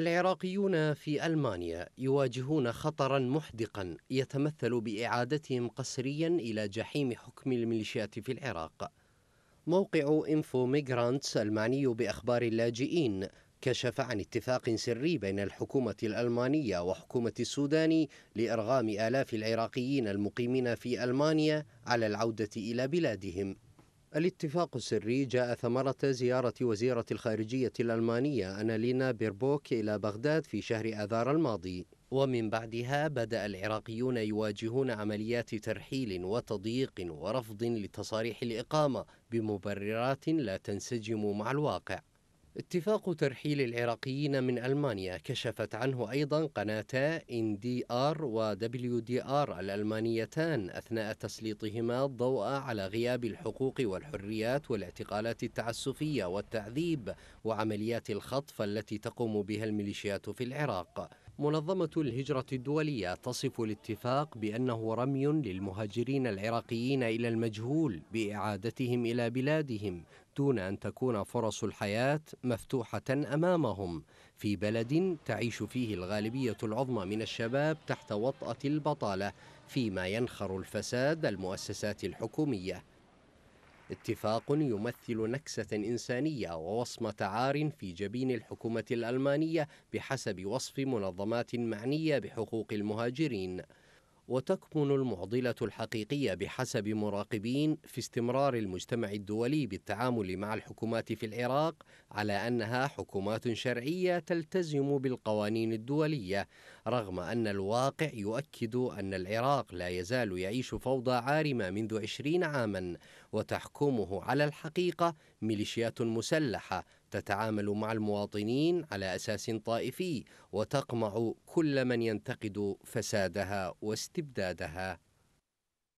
العراقيون في ألمانيا يواجهون خطرا محدقا يتمثل بإعادتهم قسريا إلى جحيم حكم الميليشيات في العراق موقع إنفو ميغرانتس المعني بأخبار اللاجئين كشف عن اتفاق سري بين الحكومة الألمانية وحكومة السودان لإرغام آلاف العراقيين المقيمين في ألمانيا على العودة إلى بلادهم الاتفاق السري جاء ثمرة زيارة وزيرة الخارجية الألمانية أنالينا بيربوك إلى بغداد في شهر آذار الماضي ومن بعدها بدأ العراقيون يواجهون عمليات ترحيل وتضييق ورفض لتصاريح الإقامة بمبررات لا تنسجم مع الواقع اتفاق ترحيل العراقيين من ألمانيا كشفت عنه أيضا قناتا إن دي آر ودبليو دي آر الألمانيتان أثناء تسليطهما الضوء على غياب الحقوق والحريات والاعتقالات التعسفية والتعذيب وعمليات الخطف التي تقوم بها الميليشيات في العراق منظمة الهجرة الدولية تصف الاتفاق بأنه رمي للمهاجرين العراقيين إلى المجهول بإعادتهم إلى بلادهم يريدون أن تكون فرص الحياة مفتوحة أمامهم في بلد تعيش فيه الغالبية العظمى من الشباب تحت وطأة البطالة فيما ينخر الفساد المؤسسات الحكومية اتفاق يمثل نكسة إنسانية ووصمة عار في جبين الحكومة الألمانية بحسب وصف منظمات معنية بحقوق المهاجرين وتكمن المعضله الحقيقيه بحسب مراقبين في استمرار المجتمع الدولي بالتعامل مع الحكومات في العراق على انها حكومات شرعيه تلتزم بالقوانين الدوليه رغم ان الواقع يؤكد ان العراق لا يزال يعيش فوضى عارمه منذ عشرين عاما وتحكمه على الحقيقه ميليشيات مسلحه تتعامل مع المواطنين على اساس طائفي وتقمع كل من ينتقد فسادها واستبدادها